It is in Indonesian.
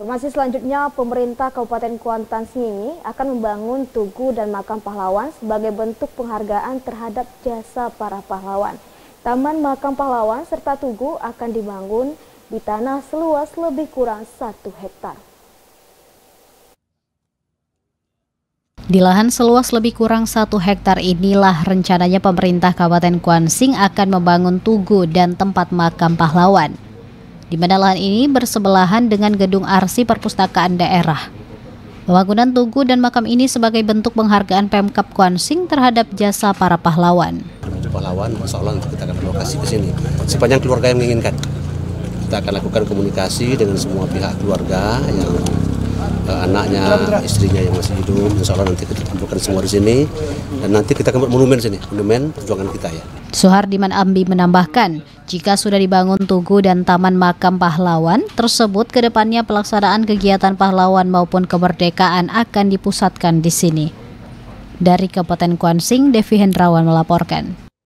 Informasi selanjutnya, pemerintah Kabupaten Kuantan Singingi akan membangun tugu dan makam pahlawan sebagai bentuk penghargaan terhadap jasa para pahlawan. Taman makam pahlawan serta tugu akan dibangun di tanah seluas lebih kurang satu hektar. Di lahan seluas lebih kurang satu hektar inilah rencananya pemerintah Kabupaten Kuansing akan membangun tugu dan tempat makam pahlawan di mana lahan ini bersebelahan dengan gedung arsip perpustakaan daerah. Pembangunan tugu dan makam ini sebagai bentuk penghargaan Pemkap Kuansing terhadap jasa para pahlawan. Pahlawan, Masya Allah nanti kita akan lokasi ke sini. Sepanjang keluarga yang menginginkan, kita akan lakukan komunikasi dengan semua pihak keluarga yang eh, anaknya, istrinya yang masih hidup. Insya Allah nanti kita tampilkan semua di sini dan nanti kita akan buat monumen sini, monumen perjuangan kita ya. Suhardiman Ambi menambahkan, jika sudah dibangun tugu dan taman makam pahlawan tersebut, kedepannya pelaksanaan kegiatan pahlawan maupun kemerdekaan akan dipusatkan di sini. Dari Kabupaten Kuansing, Devi Hendrawan melaporkan.